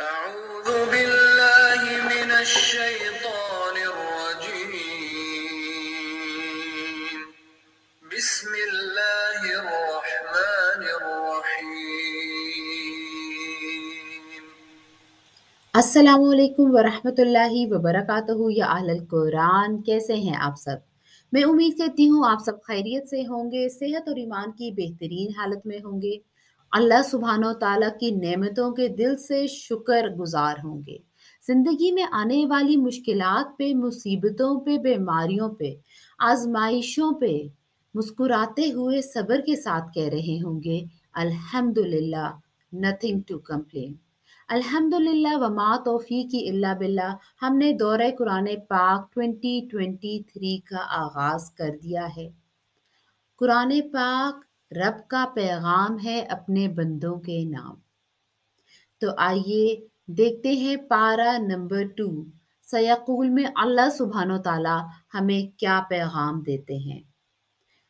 अस्सलाम वालेकुम वरहमतुल्लाहि वबरकातुहू या अहल कुरान कैसे हैं आप सब मैं उम्मीद करती हूँ आप सब खैरियत से होंगे सेहत और ईमान की बेहतरीन हालत में होंगे अल्लाह सुबहान तला की नेमतों के दिल से शुक्र गुजार होंगे ज़िंदगी में आने वाली मुश्किल पे मुसीबतों पे बीमारियों पे आजमाइशों पे मुस्कुराते हुए सब्र के साथ कह रहे होंगे अल्हम्दुलिल्लाह नथिंग टू कंप्लेन अल्हम्दुलिल्लाह वमा तोफ़ी की अल्ला बिल्ला हमने दौरे कुरान पाक 2023 का आगाज़ कर दिया है कुरान पाक रब का पैगाम है अपने बंदों के नाम तो आइए देखते हैं पारा नंबर टू सयाकूल में अल्लाह सुबहान ताला हमें क्या पैगाम देते हैं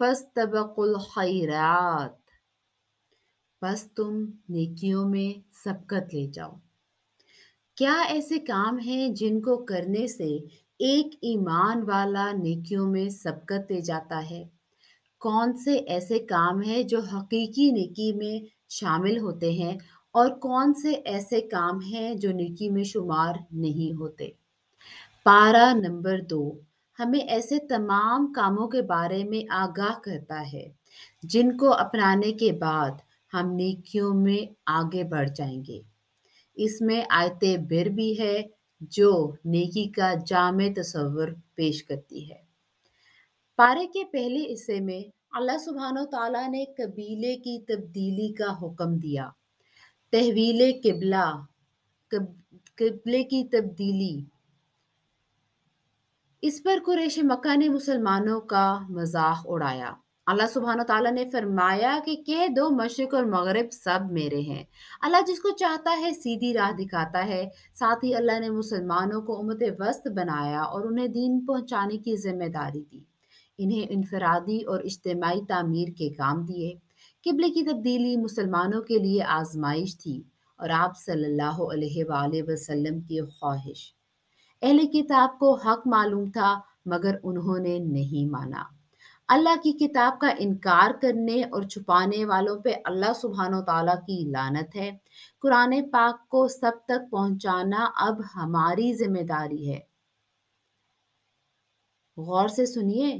फस्तबकुल खैरात बस तुम नेकियों में सबकत ले जाओ क्या ऐसे काम हैं जिनको करने से एक ईमान वाला नेकियों में सबकत ले जाता है कौन से ऐसे काम हैं जो हकीकी नेकी में शामिल होते हैं और कौन से ऐसे काम हैं जो नेकी में शुमार नहीं होते पारा नंबर दो हमें ऐसे तमाम कामों के बारे में आगाह करता है जिनको अपनाने के बाद हम नेकियों में आगे बढ़ जाएंगे इसमें आयते बिर भी है जो नेकी का जाम तस्वर पेश करती है पारे के पहले हिस्से में अल्लाह सुबहान तला ने कबीले की तब्दीली का हुक्म दिया तहवील किबला कब, किबले की तब्दीली इस पर कुरेश मक्का ने मुसलमानों का मजाक उड़ाया अल्लाह सुबहान तला ने फरमाया कि कह दो मशरक और मगरब सब मेरे हैं अल्लाह जिसको चाहता है सीधी राह दिखाता है साथ ही अल्लाह ने मुसलमानों को उमत वस्त बनाया और उन्हें दीन पहुँचाने की जिम्मेदारी दी इन्हें इनफरादी और इज्तमाही तमीर के काम दिए किबले की तब्दीली मुसलमानों के लिए आजमाइश थी और आप सल्लल्लाहु अलैहि वसल्लम की ख्वाहिश अहल किताब को हक मालूम था मगर उन्होंने नहीं माना अल्लाह की किताब का इनकार करने और छुपाने वालों पे अल्लाह सुबहान तला की लानत है कुरान पाक को सब तक पहुंचाना अब हमारी जिम्मेदारी है गौर से सुनिए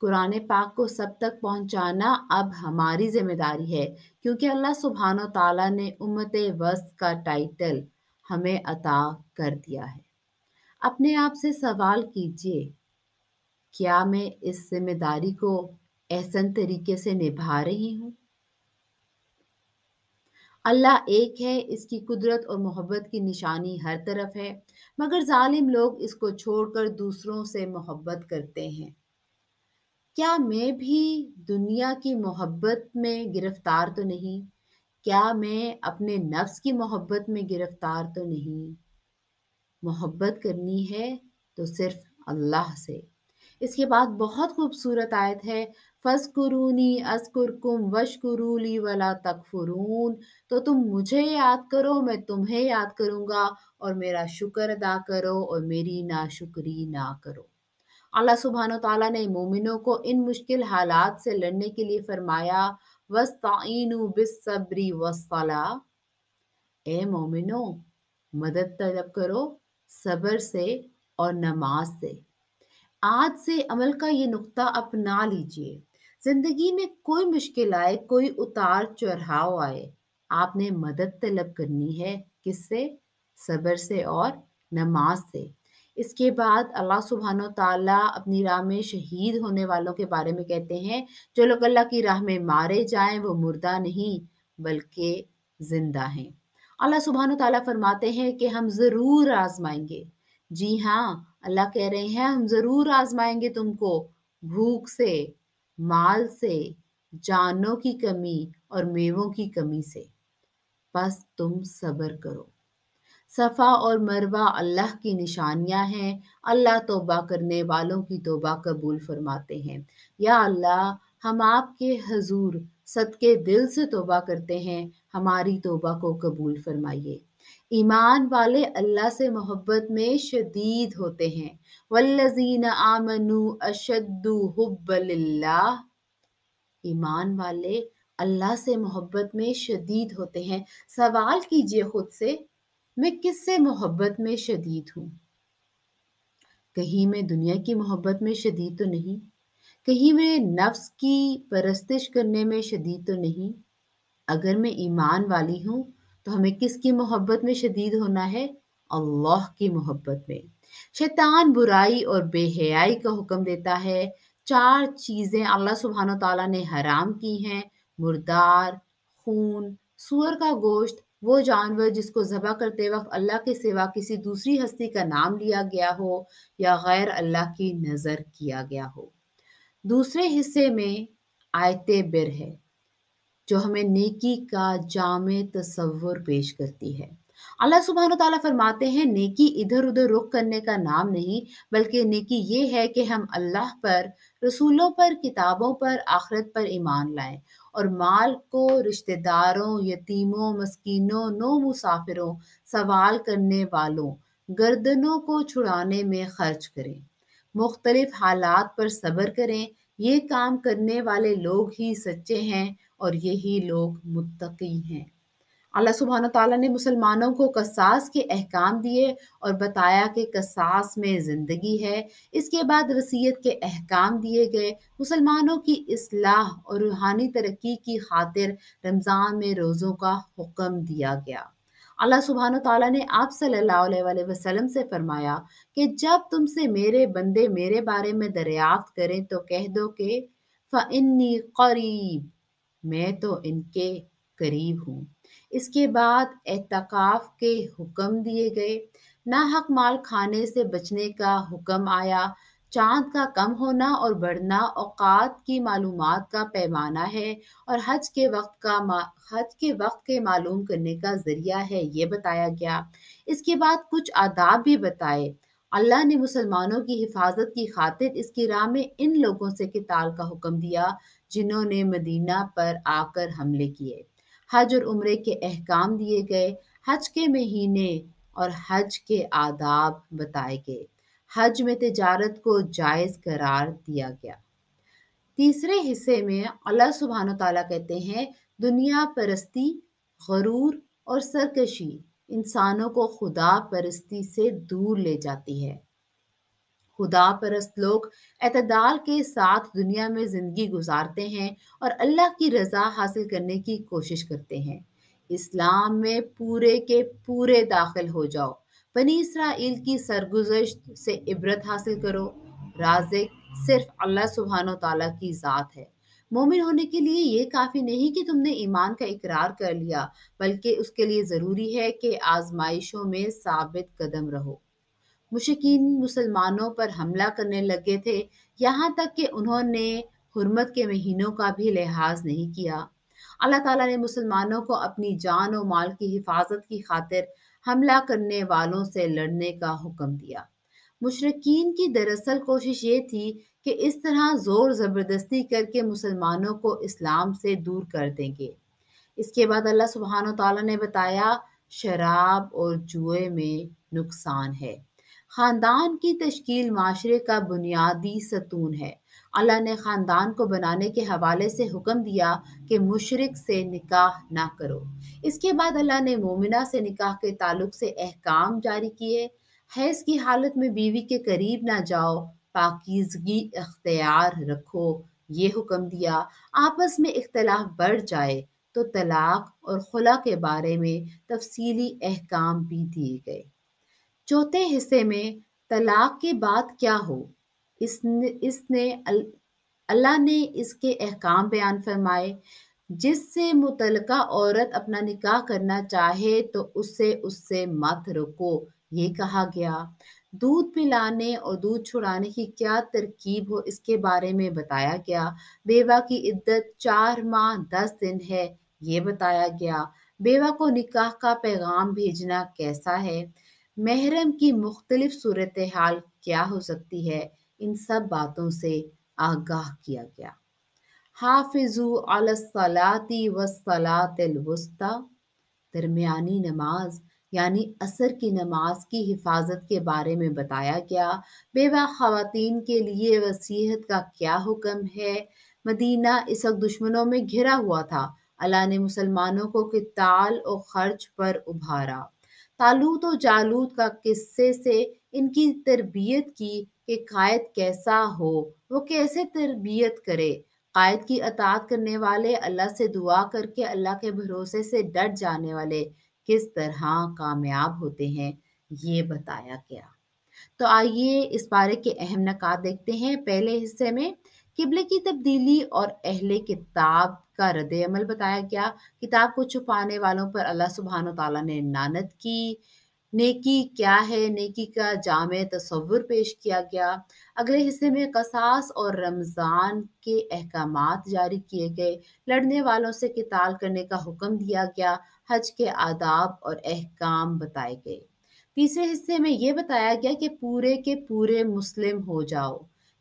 कुरान पाक को सब तक पहुंचाना अब हमारी जिम्मेदारी है क्योंकि अल्लाह सुबहान तला ने उम्मत वस्त का टाइटल हमें अता कर दिया है अपने आप से सवाल कीजिए क्या मैं इस जिम्मेदारी को एहसन तरीके से निभा रही हूँ अल्लाह एक है इसकी कुदरत और मोहब्बत की निशानी हर तरफ है मगर जालिम लोग इसको छोड़कर दूसरों से मोहब्बत करते हैं क्या मैं भी दुनिया की मोहब्बत में गिरफ्तार तो नहीं क्या मैं अपने नफ्स की मोहब्बत में गिरफ्तार तो नहीं मोहब्बत करनी है तो सिर्फ अल्लाह से इसके बाद बहुत खूबसूरत आयत है फसकुरूनी अस्कुरकुम वशकुरूली वला तकफुरून तो तुम मुझे याद करो मैं तुम्हें याद करूँगा और मेरा शुक्र अदा करो और मेरी नाशुक्री ना करो अल्लाह सुबहान ताला ने मोमिनों को इन मुश्किल हालात से लड़ने के लिए फरमाया वस्ताइन बिसब्री वसला ए मोमिनो मदद तलब करो सबर से और नमाज से आज से अमल का ये नुक्ता अपना लीजिए जिंदगी में कोई मुश्किल आए कोई उतार चढ़ाव आए आपने मदद तलब करनी है किससे सब्र से और नमाज से इसके बाद अल्लाह सुबहान ताला अपनी राह में शहीद होने वालों के बारे में कहते हैं जो लोग अल्लाह की राह में मारे जाएं वो मुर्दा नहीं बल्कि जिंदा हैं अल्लाह सुबहान तला फरमाते हैं कि हम ज़रूर आजमाएंगे जी हाँ अल्लाह कह रहे हैं हम ज़रूर आजमाएंगे तुमको भूख से माल से जानों की कमी और मेवों की कमी से बस तुम सब्र करो सफ़ा और मरवा अल्लाह की निशानियां हैं अल्लाह तोबा करने वालों की तोबा कबूल फरमाते हैं या अल्लाह हम आपके हजूर सद के दिल से तोबा करते हैं हमारी तोबा को कबूल फरमाइए ईमान वाले अल्लाह से मोहब्बत में शदीद होते हैं वल्लजीन आमनु अशद्दु हुब्बलिल्लाह ईमान वाले अल्लाह से मोहब्बत में शदीद होते हैं सवाल कीजिए खुद से मैं किससे मोहब्बत में शदीद हूँ कहीं मैं दुनिया की मोहब्बत में शदीद तो नहीं कहीं मैं नफ्स की परस्तिश करने में शदीद तो नहीं अगर मैं ईमान वाली हूँ तो हमें किसकी मोहब्बत में शदीद होना है अल्लाह की मोहब्बत में शैतान बुराई और बेहयाई का हुक्म देता है चार चीज़ें अल्लाह सुबहान तला ने हराम की हैं मुर्दार खून सुअर का गोश्त वो जानवर जिसको ज़बा करते वक्त अल्लाह के सिवा किसी दूसरी हस्ती का नाम लिया गया हो या गैर अल्लाह की नज़र किया गया हो दूसरे हिस्से में आयते बिर है जो हमें नेकी का जाम तस्वुर पेश करती है अल्लाह सुबहान तला फरमाते हैं नेकी इधर उधर रुख करने का नाम नहीं बल्कि नेकी ये है कि हम अल्लाह पर रसूलों पर किताबों पर आखरत पर ईमान लाएं और माल को रिश्तेदारों यतीमों मस्किनों नो मुसाफिरों सवाल करने वालों गर्दनों को छुड़ाने में खर्च करें मुख्तलिफ हालात पर सब्र करें ये काम करने वाले लोग ही सच्चे हैं और यही लोग मुतकी हैं अल्लाह सुबहान तला ने मुसलमानों को कसास के अहकाम दिए और बताया कि कसास में ज़िंदगी है इसके बाद वसीयत के अहकाम दिए गए मुसलमानों की असलाह और रूहानी तरक्की की खातिर रमज़ान में रोज़ों का हुक्म दिया गया अल्लाह सुबहान तला ने आप सल्ला वसलम से फरमाया कि जब तुमसे मेरे बंदे मेरे बारे में दरियाफ्त करें तो कह दो कि फनी करीब मैं तो इनके करीब हूँ इसके बाद एहतकाफ के हुक्म दिए गए ना हक माल खाने से बचने का हुक्म आया चांद का कम होना और बढ़ना औकात की मालूम का पैमाना है और हज के वक्त का हज के वक्त के मालूम करने का जरिया है ये बताया गया इसके बाद कुछ आदाब भी बताए अल्लाह ने मुसलमानों की हिफाजत की खातिर इसकी राह में इन लोगों से किताल का हुक्म दिया जिन्होंने मदीना पर आकर हमले किए हज और उम्र के अहकाम दिए गए हज के महीने और हज के आदाब बताए गए हज में तजारत को जायज़ करार दिया गया तीसरे हिस्से में अल्लाह सुबहान तला कहते हैं दुनिया परस्ती गरूर और सरकशी इंसानों को खुदा परस्ती से दूर ले जाती है खुदा परस्त लोग अतदाल के साथ दुनिया में ज़िंदगी गुजारते हैं और अल्लाह की रज़ा हासिल करने की कोशिश करते हैं इस्लाम में पूरे के पूरे दाखिल हो जाओ बनी इसराइल की सरगुजश्त से इबरत हासिल करो राजिक सिर्फ अल्लाह सुबहान तला की ज़ात है मोमिन होने के लिए ये काफ़ी नहीं कि तुमने ईमान का इकरार कर लिया बल्कि उसके लिए ज़रूरी है कि आजमाइशों में साबित कदम रहो मुशकिन मुसलमानों पर हमला करने लगे थे यहाँ तक कि उन्होंने हरमत के महीनों का भी लिहाज नहीं किया अल्लाह ताला ने मुसलमानों को अपनी जान और माल की हिफाजत की खातिर हमला करने वालों से लड़ने का हुक्म दिया मुशरकिन की दरअसल कोशिश ये थी कि इस तरह ज़ोर ज़बरदस्ती करके मुसलमानों को इस्लाम से दूर कर देंगे इसके बाद अल्लाह सुबहान ताला ने बताया शराब और जुए में नुकसान है ख़ानदान की तश्कील माशरे का बुनियादी सतून है अल्लाह ने ख़ानदान को बनाने के हवाले से हुक्म दिया कि मुशरक से निकाह ना करो इसके बाद अल्लाह ने मोमिना से निकाह के ताल्लुक से अहकाम जारी किए हैज की हालत में बीवी के करीब ना जाओ पाकिजगी अख्तियार रखो ये हुक्म दिया आपस में इख्तलाफ बढ़ जाए तो तलाक और खुला के बारे में तफसीली अहकाम भी दिए गए चौथे हिस्से में तलाक के बाद क्या हो इसने इसने अल्लाह ने इसके अहकाम बयान फरमाए जिससे मुतलका औरत अपना निकाह करना चाहे तो उसे उससे मत रोको ये कहा गया दूध पिलाने और दूध छुड़ाने की क्या तरकीब हो इसके बारे में बताया गया बेवा की इद्दत चार माह दस दिन है ये बताया गया बेवा को निकाह का पैगाम भेजना कैसा है महरम की मुख्तलिफ सूरत हाल क्या हो सकती है इन सब बातों से आगाह किया गया हाफिजू अलसलाती वसलातलवस्ता दरमियानी नमाज यानी असर की नमाज की हिफाजत के बारे में बताया गया बेवा खातन के लिए वसीहत का क्या हुक्म है मदीना इस वक्त दुश्मनों में घिरा हुआ था अल्लाह ने मुसलमानों को किताल और खर्च पर उभारा तालूत और जालूत का किस्से से इनकी तरबियत की कि कायद कैसा हो वो कैसे तरबियत करे कायद की अतात करने वाले अल्लाह से दुआ करके अल्लाह के भरोसे से डट जाने वाले किस तरह कामयाब होते हैं ये बताया गया तो आइए इस बारे के अहम नकात देखते हैं पहले हिस्से में किबले की तब्दीली और अहले किताब का रद्द अमल बताया गया किताब को छुपाने वालों पर अल्लाह सुबहान तला ने नानत की नेकी क्या है नेकी का जाम तस्वुर पेश किया गया अगले हिस्से में कसास और रमज़ान के अहकाम जारी किए गए लड़ने वालों से किताल करने का हुक्म दिया गया हज के आदाब और अहकाम बताए गए तीसरे हिस्से में ये बताया गया कि पूरे के पूरे मुस्लिम हो जाओ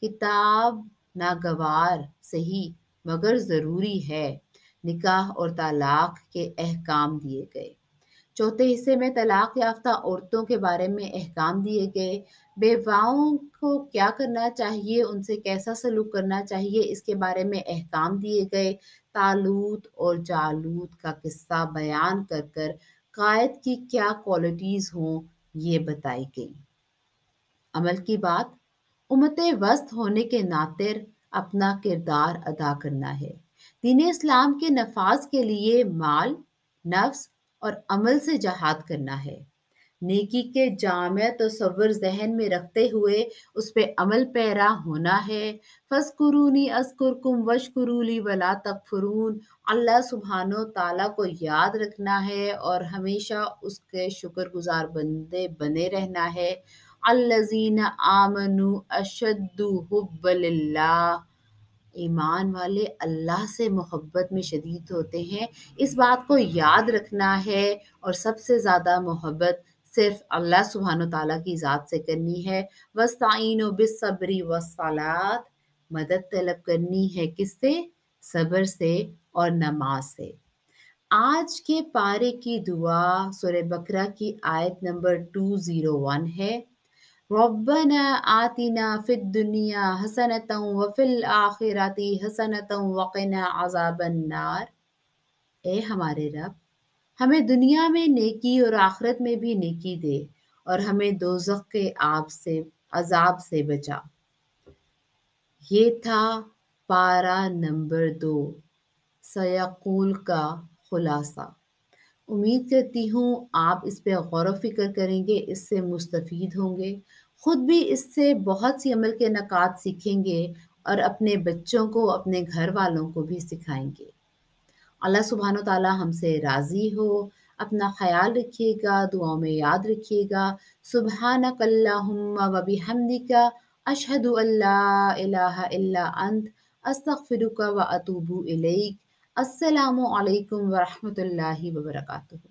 किताब नागवार सही मगर ज़रूरी है निकाह और तलाक के अहकाम दिए गए चौथे हिस्से में तलाक याफ्ता औरतों के बारे में अहकाम दिए गए बेवाओं को क्या करना चाहिए उनसे कैसा सलूक करना चाहिए इसके बारे में अहकाम दिए गए तालूत और जालूत का किस्सा बयान कर कर कायद की क्या क्वालिटीज़ हों ये बताई गई अमल की बात उमत वस्त होने के नातिर अपना किरदार अदा करना है दीन इस्लाम के नफाज के लिए माल नफ्स और अमल से जहाद करना है नेकी के जाम तस्वर तो जहन में रखते हुए उस पर अमल पैरा होना है फसकुरूनी अस्कुरकुम वशकुरूली वला तकफरून अल्लाह सुबहानो ताला को याद रखना है और हमेशा उसके शुक्रगुजार बंदे बने रहना है अल्लाजीन आमनु अशद्दु ईमान वाले अल्लाह से मोहब्बत में शदीद होते हैं इस बात को याद रखना है और सबसे ज़्यादा मोहब्बत सिर्फ अल्लाह सुबहान तला की ज़ात से करनी है वस्ताइन बिसब्री वसालात मदद तलब करनी है किससे सब्र से और नमाज से आज के पारे की दुआ सुर बकरा की आयत नंबर टू ज़ीरो वन है रबन आतिना फिद दुनिया हसनत वफिल फिल आखिरती हसनत वक़ना आजाबन नार ए हमारे रब हमें दुनिया में नेकी और आखरत में भी नेकी दे और हमें दोजख के आप से अजाब से बचा ये था पारा नंबर दो सयाकूल का खुलासा उम्मीद करती हूँ आप इस पर गौर फिक्र करेंगे इससे मुस्तफ़ होंगे ख़ुद भी इससे बहुत सी अमल के नक़ात सीखेंगे और अपने बच्चों को अपने घर वालों को भी सिखाएंगे अल्लाह सुबहान ताला हमसे राज़ी हो अपना ख्याल रखिएगा दुआओं में याद रखिएगा सुबहान कल्लाम वबी हमदिका अशहद अल्ला अंत अस्तफ़िरुका व अतूबू अलैक असलकम वरहमल वर्का